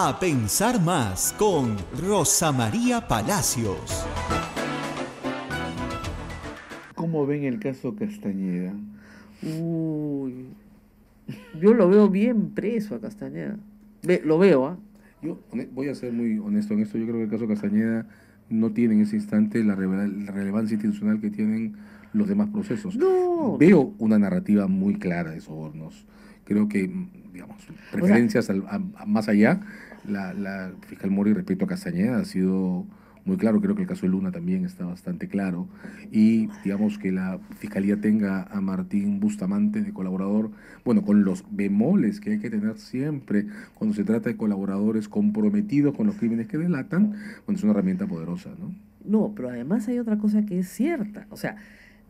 A pensar más con Rosa María Palacios. ¿Cómo ven el caso Castañeda? Uy, yo lo veo bien preso a Castañeda. lo veo, ¿ah? Yo voy a ser muy honesto en esto. Yo creo que el caso Castañeda no tiene en ese instante la, relevancia institucional que tienen los demás procesos. No. Veo una narrativa muy clara de sobornos creo que, mm, digamos, preferencias más allá, la, la fiscal Mori respecto a Castañeda ha sido muy claro, creo que el caso de Luna también está bastante claro, y digamos que la fiscalía tenga a Martín Bustamante de colaborador, bueno, con los bemoles que hay que tener siempre cuando se trata de colaboradores comprometidos con los crímenes que delatan, bueno, es una herramienta poderosa, ¿no? No, pero además hay otra cosa que es cierta, o sea,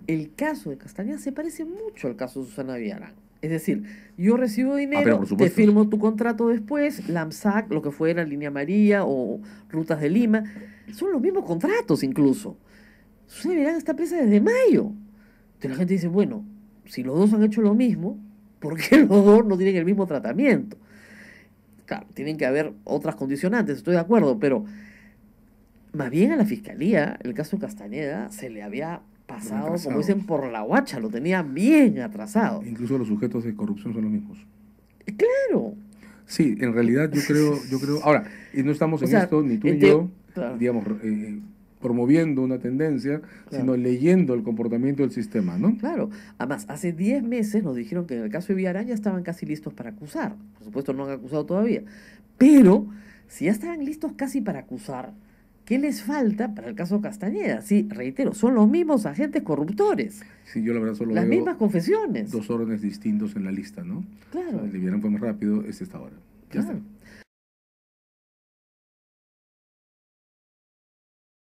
el caso de Castañeda se parece mucho al caso de Susana Villarán. Es decir, yo recibo ah, dinero, te firmo tu contrato después, LAMSAC, lo que fuera, Línea María o Rutas de Lima, son los mismos contratos incluso. Susana Villarán está presa desde mayo. Entonces la gente dice, bueno, si los dos han hecho lo mismo, ¿por qué los dos no tienen el mismo tratamiento? Claro, tienen que haber otras condicionantes, estoy de acuerdo, pero más bien a la fiscalía, el caso de Castañeda, se le había pasado, como dicen, por la guacha, lo tenía bien atrasado. Incluso los sujetos de corrupción son los mismos. Eh, claro. Sí, en realidad yo creo, yo creo, ahora, y no estamos en esto, ni tú eh, ni yo, digamos, eh, promoviendo una tendencia, sino leyendo el comportamiento del sistema, ¿no? Claro. Además, hace 10 meses nos dijeron que en el caso de ya estaban casi listos para acusar. Por supuesto, no han acusado todavía. Pero, si ya estaban listos casi para acusar, ¿Qué les falta para el caso Castañeda? Sí, reitero, son los mismos agentes corruptores. Sí, yo la verdad solo Las mismas confesiones. Dos órdenes distintos en la lista, ¿no? Claro. O fue más rápido, este está ahora. Ya está.